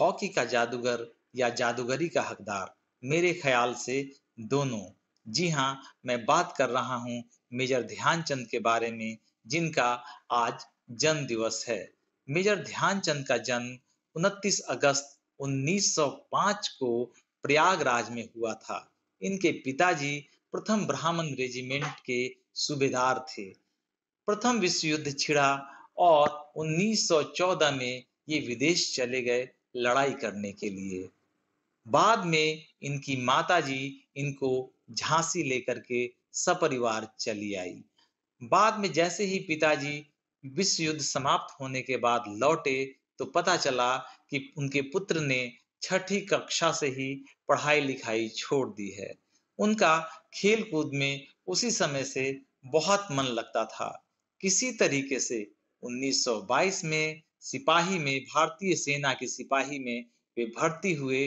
hockey का जादूगर या जादूगरी का हकदार मेरे ख्याल से दोनों जी हाँ मैं बात कर रहा हूँ मेजर ध्यानचंद के बारे में जिनका आज जन्म दिवस है मेजर ध्यानचंद का जन्म 29 अगस्त 1905 को प्रयागराज में हुआ था इनके पिताजी प्रथम ब्राह्मण रेजिमेंट के सूबेदार थे प्रथम विश्व युद्ध छिड़ा और 1914 में ये विदेश चले गए लड़ाई करने के लिए बाद में इनकी माताजी इनको झांसी लेकर के सपरिवार चली आई बाद में जैसे ही पिताजी विश्व युद्ध समाप्त होने के बाद लौटे तो पता चला कि उनके पुत्र ने छठी कक्षा से ही पढ़ाई लिखाई छोड़ दी है उनका खेल कूद में उसी समय से बहुत मन लगता था किसी तरीके से 1922 में सिपाही में भारतीय सेना के सिपाही में वे भर्ती हुए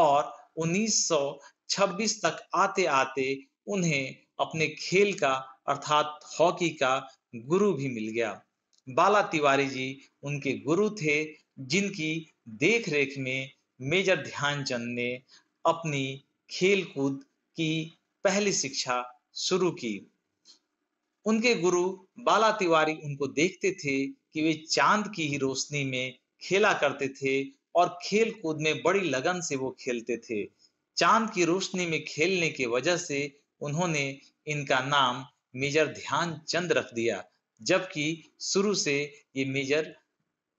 और 1926 तक आते आते उन्हें अपने खेल का अर्थात हॉकी का गुरु भी मिल गया बाला तिवारी जी उनके गुरु थे जिनकी देख रेख में मेजर ध्यानचंद ने अपनी खेल कूद की पहली शिक्षा शुरू की उनके गुरु बाला तिवारी उनको देखते थे कि वे चांद की ही रोशनी में खेला करते थे और खेल कूद में बड़ी लगन से वो खेलते थे चांद की रोशनी में खेलने की वजह से उन्होंने इनका नाम मेजर ध्यान चंद रख दिया जबकि शुरू से ये मेजर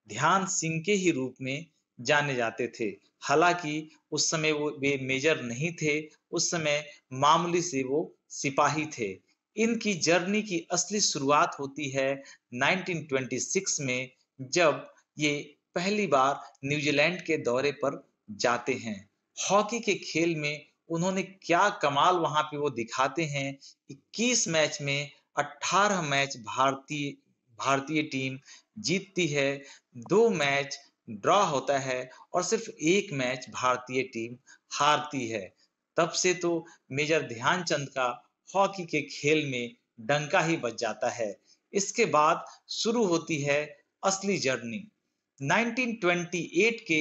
ध्यान सिंह के ही रूप में जाने जाते थे हालांकि उस समय वो वे मेजर नहीं थे उस समय मामूली से वो सिपाही थे इनकी जर्नी की असली शुरुआत होती है 1926 में जब ये पहली बार न्यूजीलैंड के दौरे पर जाते हैं हॉकी के खेल में उन्होंने क्या कमाल वहां पे वो दिखाते हैं 21 मैच में 18 मैच भारतीय भारतीय टीम जीतती है दो मैच ड्रॉ होता है और सिर्फ एक मैच भारतीय टीम हारती है तब से तो मेजर ध्यानचंद का हॉकी के खेल में डंका ही बच जाता है इसके बाद शुरू होती है असली जर्नी 1928 के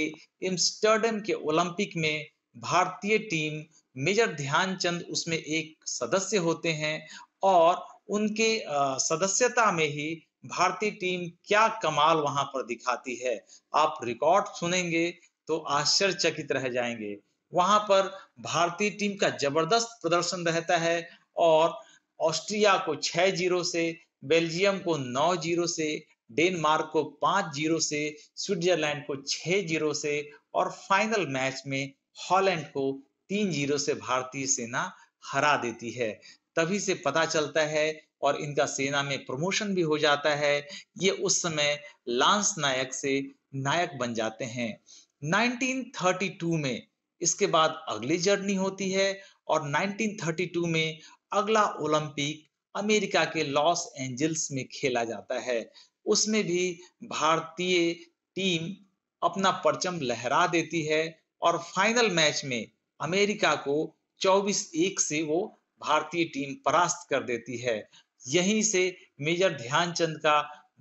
एम्स्टर्डम के ओलंपिक में भारतीय टीम मेजर ध्यानचंद उसमें एक सदस्य होते हैं और उनके सदस्यता में ही भारतीय टीम क्या कमाल वहां पर दिखाती है आप रिकॉर्ड सुनेंगे तो आश्चर्यचकित रह जाएंगे वहां पर भारतीय टीम का जबरदस्त प्रदर्शन रहता है और ऑस्ट्रिया को छह जीरो से बेल्जियम को नौ जीरो से डेनमार्क को पांच जीरो से स्विट्जरलैंड को छह जीरो से और फाइनल मैच में हॉलैंड को तीन जीरो से भारतीय सेना हरा देती है तभी से पता चलता है और इनका सेना में प्रमोशन भी हो जाता है ये उस समय लांस नायक से नायक बन जाते हैं 1932 में इसके बाद अगली जर्नी होती है और 1932 में अगला ओलंपिक अमेरिका के लॉस एंजल्स में खेला जाता है उसमें भी भारतीय टीम अपना परचम लहरा देती है और फाइनल मैच में अमेरिका को 24 एक से वो भारतीय टीम परास्त कर देती है यहीं से मेजर ध्यानचंद का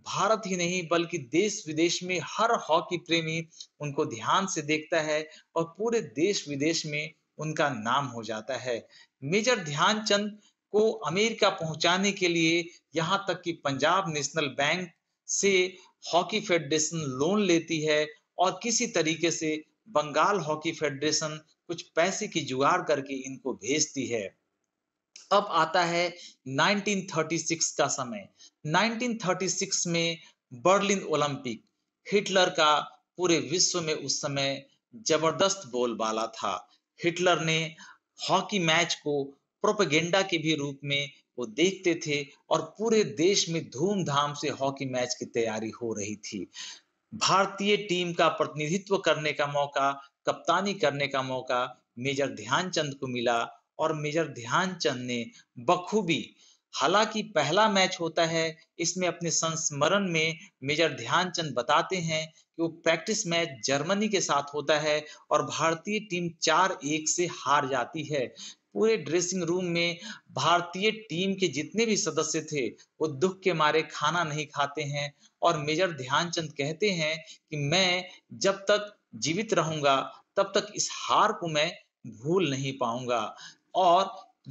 भारत ही नहीं बल्कि देश विदेश में हर हॉकी प्रेमी उनको ध्यान से देखता है और पूरे देश विदेश में उनका नाम हो जाता है मेजर ध्यानचंद को अमेरिका पहुंचाने के लिए यहां तक कि पंजाब नेशनल बैंक से हॉकी फेडरेशन लोन लेती है और किसी तरीके से बंगाल हॉकी फेडरेशन कुछ पैसे की जुगाड़ करके इनको भेजती है अब आता है 1936 का समय 1936 में बर्लिन ओलंपिक हिटलर का पूरे विश्व में उस समय जबरदस्त बोलबाला था हिटलर ने हॉकी मैच को प्रोपेगेंडा के भी रूप में वो देखते थे और पूरे देश में धूमधाम से हॉकी मैच की तैयारी हो रही थी भारतीय टीम का प्रतिनिधित्व करने का मौका कप्तानी करने का मौका मेजर ध्यानचंद को मिला और मेजर ध्यानचंद ने बखूबी हालांकि पहला मैच होता है इसमें अपने संस्मरण में मेजर ध्यानचंद बताते हैं कि वो प्रैक्टिस मैच जर्मनी के साथ होता है और भारतीय टीम चार एक से हार जाती है पूरे ड्रेसिंग रूम में भारतीय टीम के जितने भी सदस्य थे वो दुख के मारे खाना नहीं खाते हैं और मेजर ध्यानचंद कहते हैं कि मैं जब तक जीवित रहूंगा तब तक इस हार को मैं भूल नहीं पाऊंगा और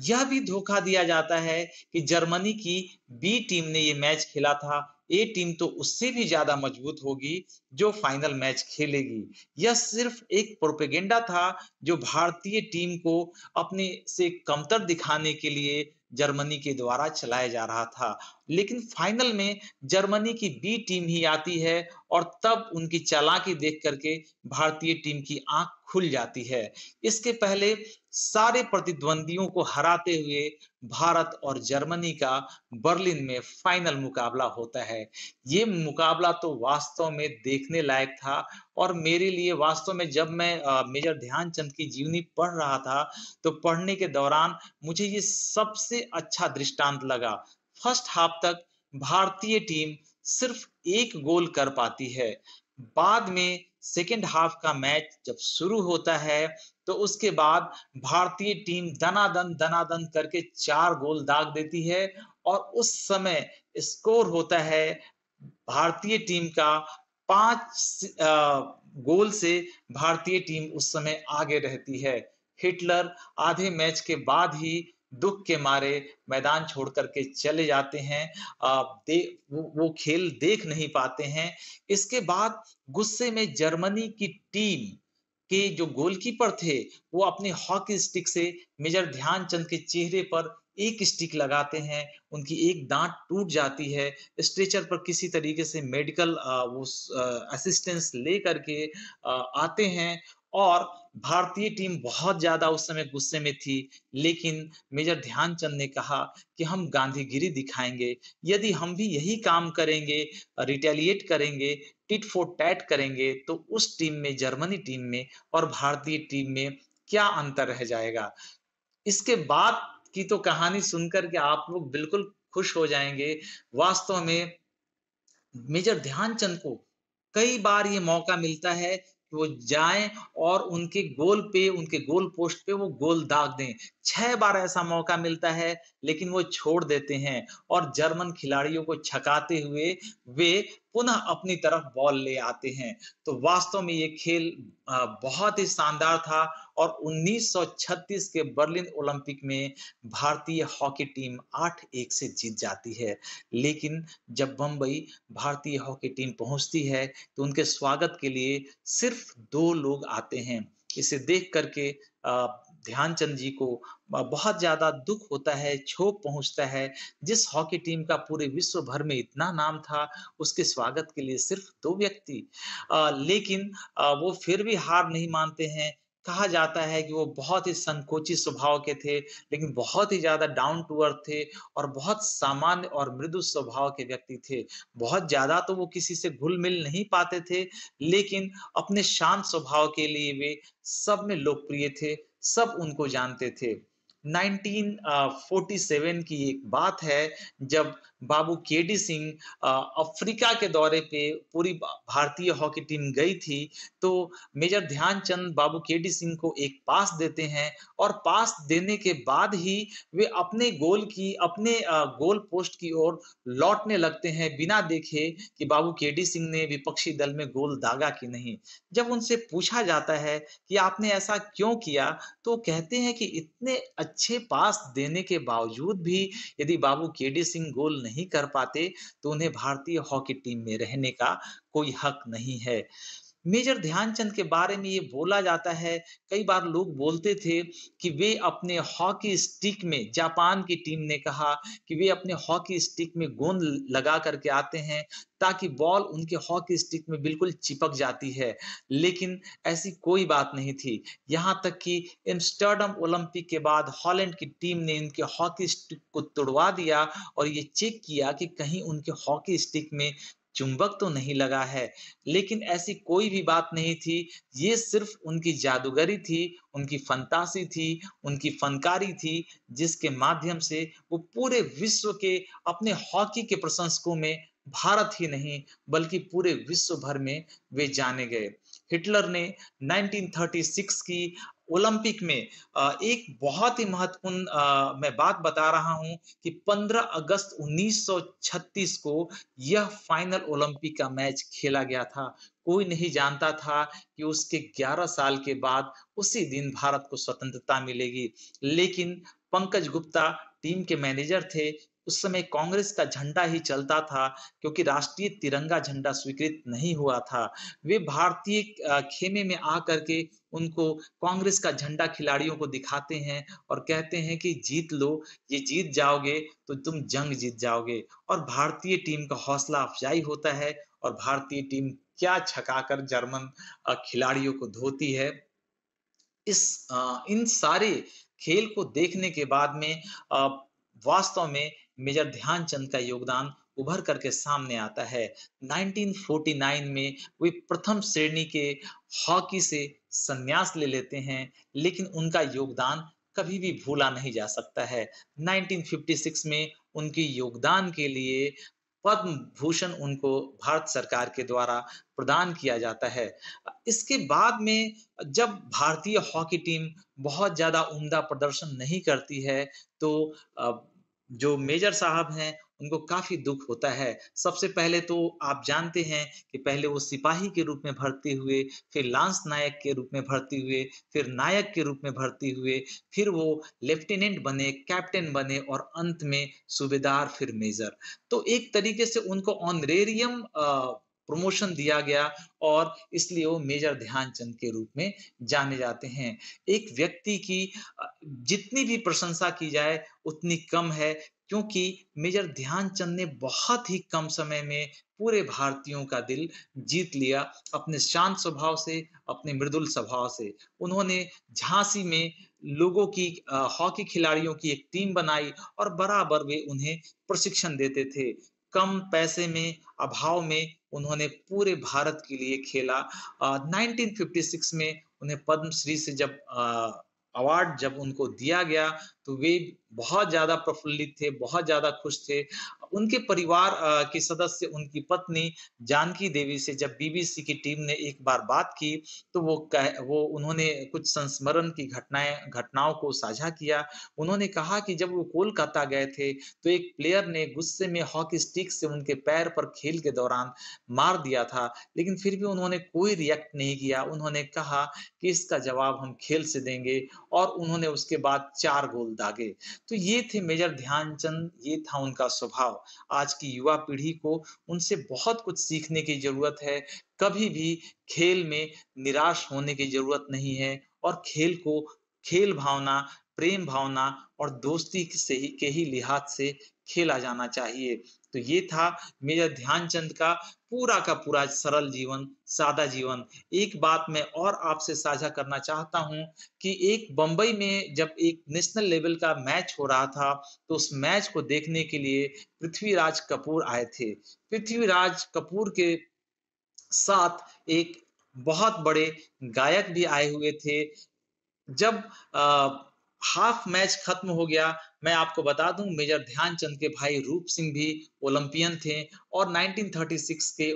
यह भी धोखा दिया जाता है कि जर्मनी की बी टीम ने यह मैच खेला था ए टीम तो उससे भी ज्यादा मजबूत होगी जो फाइनल मैच खेलेगी यह सिर्फ एक प्रोपेगेंडा था जो भारतीय टीम को अपने से कमतर दिखाने के लिए जर्मनी के द्वारा चलाया जा रहा था लेकिन फाइनल में जर्मनी की बी टीम ही आती है और तब उनकी चालाकी देख करके भारतीय टीम की आंख खुल जाती है इसके पहले सारे प्रतिद्वंदियों को हराते हुए भारत और जर्मनी का बर्लिन में फाइनल मुकाबला होता है ये मुकाबला तो वास्तव में देखने लायक था और मेरे लिए वास्तव में जब मैं मेजर ध्यानचंद की जीवनी पढ़ रहा था तो पढ़ने के दौरान मुझे ये सबसे अच्छा दृष्टांत लगा फर्स्ट हाफ तक भारतीय टीम सिर्फ एक गोल कर पाती है बाद में सेकेंड हाफ का मैच जब शुरू होता है तो उसके बाद भारतीय टीम दनादन दनादन करके चार गोल दाग देती है और उस समय स्कोर होता है भारतीय टीम का पांच गोल से भारतीय टीम उस समय आगे रहती है हिटलर आधे मैच के बाद ही दुख के मारे मैदान छोड़ करके चले जाते हैं दे वो, वो खेल देख नहीं पाते हैं इसके बाद गुस्से में जर्मनी की टीम के जो गोलकीपर थे वो अपने हॉकी स्टिक से मेजर ध्यानचंद के चेहरे पर एक स्टिक लगाते हैं उनकी एक दांत टूट जाती है स्ट्रेचर पर किसी तरीके से मेडिकल वो असिस्टेंस ले करके आते हैं और भारतीय टीम बहुत ज्यादा उस समय गुस्से में थी लेकिन मेजर ध्यानचंद ने कहा कि हम गांधीगिरी दिखाएंगे यदि हम भी यही काम करेंगे रिटेलिएट करेंगे टिट फॉर टैट करेंगे तो उस टीम में जर्मनी टीम में और भारतीय टीम में क्या अंतर रह जाएगा इसके बाद की तो कहानी सुनकर के आप लोग बिल्कुल खुश हो जाएंगे वास्तव में मेजर ध्यानचंद को कई बार ये मौका मिलता है वो जाएं और उनके गोल पे उनके गोल पोस्ट पे वो गोल दाग दें छह बार ऐसा मौका मिलता है लेकिन वो छोड़ देते हैं और जर्मन खिलाड़ियों को छकाते हुए वे पुनः अपनी तरफ बॉल ले आते हैं तो वास्तव में ये खेल बहुत ही शानदार था और 1936 के बर्लिन ओलंपिक में भारतीय हॉकी टीम आठ एक से जीत जाती है लेकिन जब बम्बई भारतीय हॉकी टीम पहुंचती है तो उनके स्वागत के लिए सिर्फ दो लोग आते हैं इसे देख करके ध्यानचंद जी को बहुत ज़्यादा दुख होता है क्षोभ पहुंचता है जिस हॉकी टीम का पूरे विश्व भर में इतना नाम था उसके स्वागत के लिए सिर्फ दो व्यक्ति लेकिन वो फिर भी हार नहीं मानते हैं कहा जाता है कि वो बहुत ही संकोची स्वभाव के थे लेकिन बहुत ही ज्यादा डाउन टू अर्थ थे और बहुत सामान्य और मृदु स्वभाव के व्यक्ति थे बहुत ज्यादा तो वो किसी से घुल मिल नहीं पाते थे लेकिन अपने शांत स्वभाव के लिए वे सब में लोकप्रिय थे सब उनको जानते थे 1947 की एक बात है जब बाबू के डी सिंह अफ्रीका के दौरे पे पूरी भारतीय हॉकी टीम गई थी तो मेजर ध्यानचंद बाबू के डी सिंह को एक पास देते हैं और पास देने के बाद ही वे अपने गोल की अपने गोल पोस्ट की ओर लौटने लगते हैं बिना देखे कि बाबू के डी सिंह ने विपक्षी दल में गोल दागा कि नहीं जब उनसे पूछा जाता है कि आपने ऐसा क्यों किया तो कहते हैं कि इतने अच्छे पास देने के बावजूद भी यदि बाबू के डी सिंह गोल नहीं नहीं कर पाते तो उन्हें भारतीय हॉकी टीम में रहने का कोई हक नहीं है मेजर ध्यानचंद के बारे में ये बोला जाता है कई बार लोग बोलते थे कि वे अपने हॉकी स्टिक में जापान की टीम ने कहा कि वे अपने हॉकी स्टिक में गोंद लगा करके आते हैं ताकि बॉल उनके हॉकी स्टिक में बिल्कुल चिपक जाती है लेकिन ऐसी कोई बात नहीं थी यहाँ तक कि एम्स्टर्डम ओलंपिक के बाद हॉलैंड की टीम ने इनके हॉकी स्टिक को तोड़वा दिया और ये चेक किया कि कहीं उनके हॉकी स्टिक में चुंबक तो नहीं लगा है लेकिन ऐसी कोई भी बात नहीं थी ये सिर्फ उनकी जादूगरी थी उनकी फंतासी थी उनकी फनकारी थी जिसके माध्यम से वो पूरे विश्व के अपने हॉकी के प्रशंसकों में भारत ही नहीं बल्कि पूरे विश्व भर में वे जाने गए हिटलर ने 1936 की ओलंपिक में एक बहुत ही महत्वपूर्ण मैं बात बता रहा हूं कि 15 अगस्त 1936 को यह फाइनल ओलंपिक का मैच खेला गया था कोई नहीं जानता था कि उसके 11 साल के बाद उसी दिन भारत को स्वतंत्रता मिलेगी लेकिन पंकज गुप्ता टीम के मैनेजर थे उस समय कांग्रेस का झंडा ही चलता था क्योंकि राष्ट्रीय तिरंगा झंडा स्वीकृत नहीं हुआ था वे भारतीय खेमे में आ करके उनको कांग्रेस का झंडा खिलाड़ियों को दिखाते हैं और कहते हैं कि जीत लो ये जीत जाओगे तो तुम जंग जीत जाओगे और भारतीय टीम का हौसला अफजाई होता है और भारतीय टीम क्या छकाकर जर्मन खिलाड़ियों को धोती है इस इन सारे खेल को देखने के बाद में वास्तव में मेजर ध्यानचंद का योगदान उभर करके सामने आता है 1949 में वे प्रथम श्रेणी के हॉकी से संन्यास ले लेते हैं लेकिन उनका योगदान कभी भी भूला नहीं जा सकता है 1956 में उनके योगदान के लिए पद्म भूषण उनको भारत सरकार के द्वारा प्रदान किया जाता है इसके बाद में जब भारतीय हॉकी टीम बहुत ज़्यादा उम्दा प्रदर्शन नहीं करती है तो जो मेजर साहब हैं उनको काफी दुख होता है सबसे पहले तो आप जानते हैं कि पहले वो सिपाही के रूप में भर्ती हुए फिर लांस नायक के रूप में भर्ती हुए फिर नायक के रूप में भर्ती हुए फिर वो लेफ्टिनेंट बने कैप्टन बने और अंत में सूबेदार फिर मेजर तो एक तरीके से उनको ऑनरेरियम प्रमोशन दिया गया और इसलिए वो मेजर ध्यानचंद के रूप में जाने जाते हैं एक व्यक्ति की जितनी भी प्रशंसा की जाए उतनी कम है क्योंकि मेजर ध्यानचंद ने बहुत ही कम समय में पूरे भारतीयों का दिल जीत लिया अपने शांत स्वभाव से अपने मृदुल स्वभाव से उन्होंने झांसी में लोगों की हॉकी खिलाड़ियों की एक टीम बनाई और बराबर वे उन्हें प्रशिक्षण देते थे कम पैसे में अभाव में उन्होंने पूरे भारत के लिए खेला आ, 1956 में उन्हें पद्मश्री से जब अवार्ड जब उनको दिया गया तो वे बहुत ज़्यादा प्रफुल्लित थे बहुत ज़्यादा खुश थे उनके परिवार के सदस्य उनकी पत्नी जानकी देवी से जब बीबीसी की टीम ने एक बार बात की तो वो कह, वो उन्होंने कुछ संस्मरण की घटनाएं घटनाओं को साझा किया उन्होंने कहा कि जब वो कोलकाता गए थे तो एक प्लेयर ने गुस्से में हॉकी स्टिक से उनके पैर पर खेल के दौरान मार दिया था लेकिन फिर भी उन्होंने कोई रिएक्ट नहीं किया उन्होंने कहा कि इसका जवाब हम खेल से देंगे और उन्होंने उसके बाद चार गोल दागे तो ये थे मेजर ध्यानचंद ये था उनका स्वभाव आज की युवा पीढ़ी को उनसे बहुत कुछ सीखने की जरूरत है कभी भी खेल में निराश होने की जरूरत नहीं है और खेल को खेल भावना प्रेम भावना और दोस्ती से ही के ही लिहाज से खेला जाना चाहिए तो ये था मेजर ध्यानचंद का पूरा का पूरा सरल जीवन सादा जीवन एक बात मैं और आपसे साझा करना चाहता हूं कि एक बंबई में जब एक नेशनल लेवल का मैच हो रहा था तो उस मैच को देखने के लिए पृथ्वीराज कपूर आए थे पृथ्वीराज कपूर के साथ एक बहुत बड़े गायक भी आए हुए थे जब आ, हाफ मैच खत्म हो गया मैं आपको बता दूं मेजर ध्यानचंद के भाई रूप सिंह भी ओलंपियन थे और 1936 के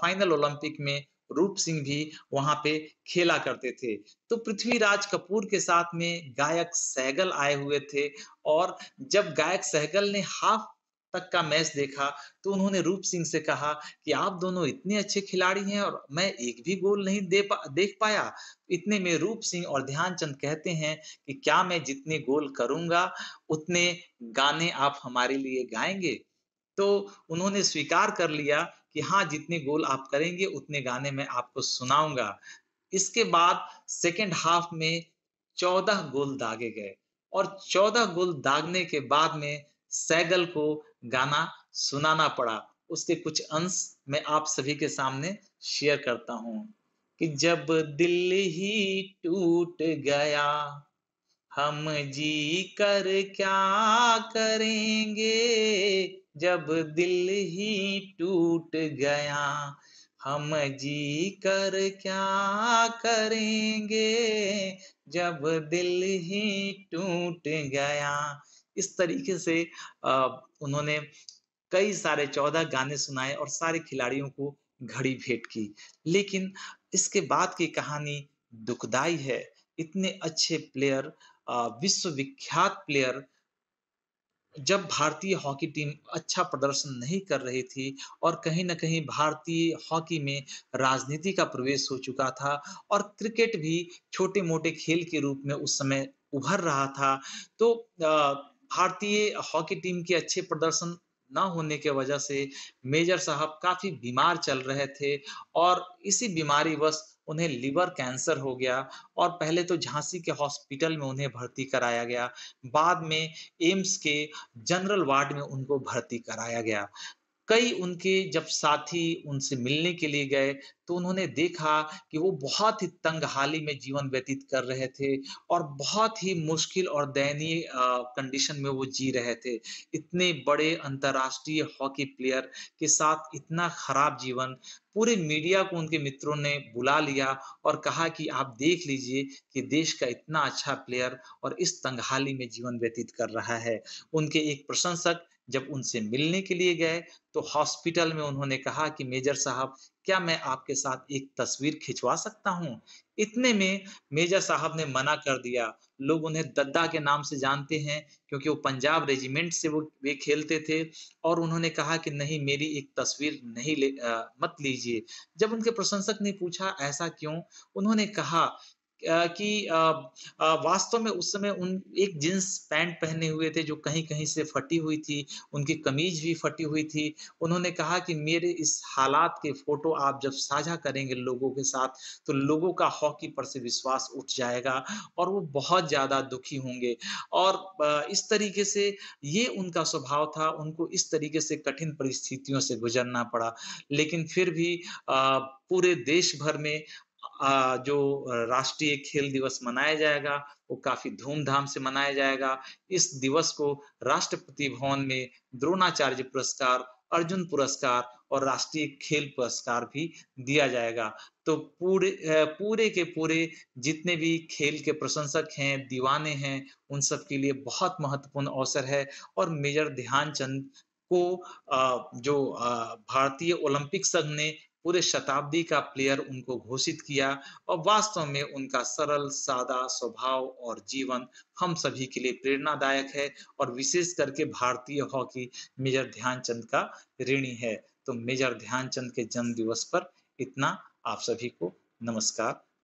फाइनल ओलंपिक में रूप सिंह भी वहां पे खेला करते थे तो पृथ्वीराज कपूर के साथ में गायक सहगल आए हुए थे और जब गायक सहगल ने हाफ तक का मैच देखा तो उन्होंने रूप सिंह से कहा कि आप दोनों इतने अच्छे खिलाड़ी हैं और मैं एक भी गोल नहीं दे पा, देख पाया इतने में रूप सिंह और ध्यानचंद कहते हैं कि क्या मैं जितने गोल करूंगा उतने गाने आप हमारे लिए गाएंगे तो उन्होंने स्वीकार कर लिया कि हाँ जितने गोल आप करेंगे उतने गाने मैं आपको सुनाऊंगा इसके बाद सेकेंड हाफ में चौदह गोल दागे गए और चौदह गोल दागने के बाद में सैगल को गाना सुनाना पड़ा उसके कुछ अंश मैं आप सभी के सामने शेयर करता हूं कि जब दिल ही टूट गया हम जी कर क्या करेंगे जब दिल ही टूट गया हम जी कर क्या करेंगे जब दिल ही टूट गया इस तरीके से उन्होंने कई सारे चौदह गाने सुनाए और सारे खिलाड़ियों को घड़ी भेंट की लेकिन इसके बाद की कहानी दुखदाई है इतने अच्छे प्लेयर विश्वविख्यात प्लेयर जब भारतीय हॉकी टीम अच्छा प्रदर्शन नहीं कर रही थी और कहीं ना कहीं भारतीय हॉकी में राजनीति का प्रवेश हो चुका था और क्रिकेट भी छोटे मोटे खेल के रूप में उस समय उभर रहा था तो आ, भारतीय हॉकी टीम के अच्छे प्रदर्शन न होने के वजह से मेजर साहब काफी बीमार चल रहे थे और इसी बीमारी बस उन्हें लिवर कैंसर हो गया और पहले तो झांसी के हॉस्पिटल में उन्हें भर्ती कराया गया बाद में एम्स के जनरल वार्ड में उनको भर्ती कराया गया कई उनके जब साथी उनसे मिलने के लिए गए तो उन्होंने देखा कि वो बहुत ही तंग हाली में जीवन व्यतीत कर रहे थे और बहुत ही मुश्किल और दयनीय कंडीशन में वो जी रहे थे इतने बड़े अंतर्राष्ट्रीय हॉकी प्लेयर के साथ इतना खराब जीवन पूरे मीडिया को उनके मित्रों ने बुला लिया और कहा कि आप देख लीजिए कि देश का इतना अच्छा प्लेयर और इस तंगहाली में जीवन व्यतीत कर रहा है उनके एक प्रशंसक जब उनसे मिलने के लिए गए तो हॉस्पिटल में उन्होंने कहा कि मेजर साहब क्या मैं आपके साथ एक तस्वीर खिंचवा सकता हूँ इतने में मेजर साहब ने मना कर दिया लोग उन्हें दद्दा के नाम से जानते हैं क्योंकि वो पंजाब रेजिमेंट से वो वे खेलते थे और उन्होंने कहा कि नहीं मेरी एक तस्वीर नहीं ले आ, मत लीजिए जब उनके प्रशंसक ने पूछा ऐसा क्यों उन्होंने कहा कि वास्तव में उस समय उन एक जींस पैंट पहने हुए थे जो कहीं कहीं से फटी हुई थी उनकी कमीज भी फटी हुई थी उन्होंने कहा कि मेरे इस हालात के फोटो आप जब साझा करेंगे लोगों के साथ तो लोगों का हॉकी पर से विश्वास उठ जाएगा और वो बहुत ज़्यादा दुखी होंगे और इस तरीके से ये उनका स्वभाव था उनको इस तरीके से कठिन परिस्थितियों से गुजरना पड़ा लेकिन फिर भी पूरे देश भर में जो राष्ट्रीय खेल दिवस मनाया जाएगा वो काफी धूमधाम से मनाया जाएगा इस दिवस को राष्ट्रपति भवन में द्रोणाचार्य पुरस्कार अर्जुन पुरस्कार और राष्ट्रीय खेल पुरस्कार भी दिया जाएगा तो पूरे पूरे के पूरे जितने भी खेल के प्रशंसक हैं दीवाने हैं उन सब के लिए बहुत महत्वपूर्ण अवसर है और मेजर ध्यानचंद को जो भारतीय ओलंपिक संघ ने पूरे शताब्दी का प्लेयर उनको घोषित किया और वास्तव में उनका सरल सादा स्वभाव और जीवन हम सभी के लिए प्रेरणादायक है और विशेष करके भारतीय हॉकी मेजर ध्यानचंद का ऋणी है तो मेजर ध्यानचंद के जन्म दिवस पर इतना आप सभी को नमस्कार